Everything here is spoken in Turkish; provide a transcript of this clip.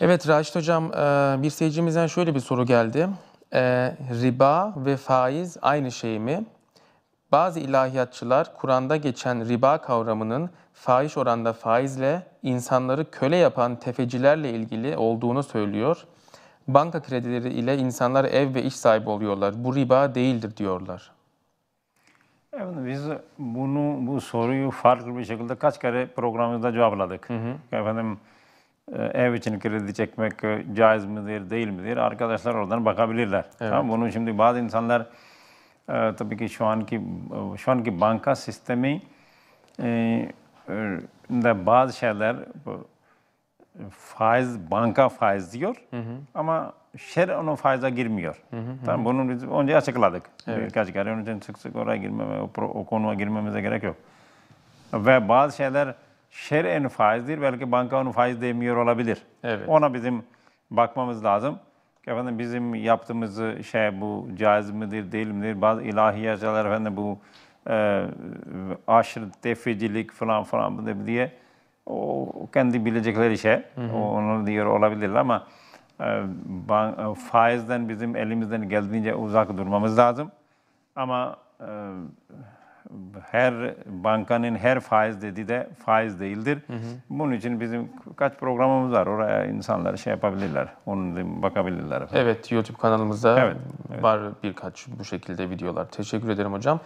Evet Raşit Hocam e, bir seyircimizden şöyle bir soru geldi. E, riba ve faiz aynı şey mi? Bazı ilahiyatçılar Kur'an'da geçen riba kavramının faiz oranda faizle insanları köle yapan tefecilerle ilgili olduğunu söylüyor. Banka kredileri ile insanlar ev ve iş sahibi oluyorlar. Bu riba değildir diyorlar. Evet, biz bunu bu soruyu farklı bir şekilde kaç kere programımızda cevapladık. Hı hı. Efendim ee, ev için kredi çekmek e, caiz midir, değil midir? Arkadaşlar oradan bakabilirler. Evet. Tamam Bunu şimdi bazı insanlar e, tabii ki şu anki şu anki banka sistemi e, e de bazı şeyler faiz banka faiz diyor hı hı. ama şer onu faiza girmiyor. Hı hı hı. Tamam bunu biz önce açıkladık. Evet. Birkaç kere onun için sık sık oraya girmeme, o, o konuya girmemize gerek yok. Ve bazı şeyler şer'en faizdir. Belki banka onu faiz demiyor olabilir. Evet. Ona bizim bakmamız lazım. Efendim bizim yaptığımız şey bu caiz midir değil midir? Bazı ilahi ilahiyacılar efendim bu e, aşırı tefecilik falan falan diye o kendi bilecekleri şey. Hı hı. Onu diyor olabilirler ama e, e, faizden bizim elimizden geldiğince uzak durmamız lazım. Ama e, her bankanın her faiz dediği de faiz değildir. Hı hı. Bunun için bizim kaç programımız var. Oraya insanlar şey yapabilirler. Onun bakabilirler. Efendim. Evet YouTube kanalımızda evet, evet. var birkaç bu şekilde videolar. Teşekkür ederim hocam.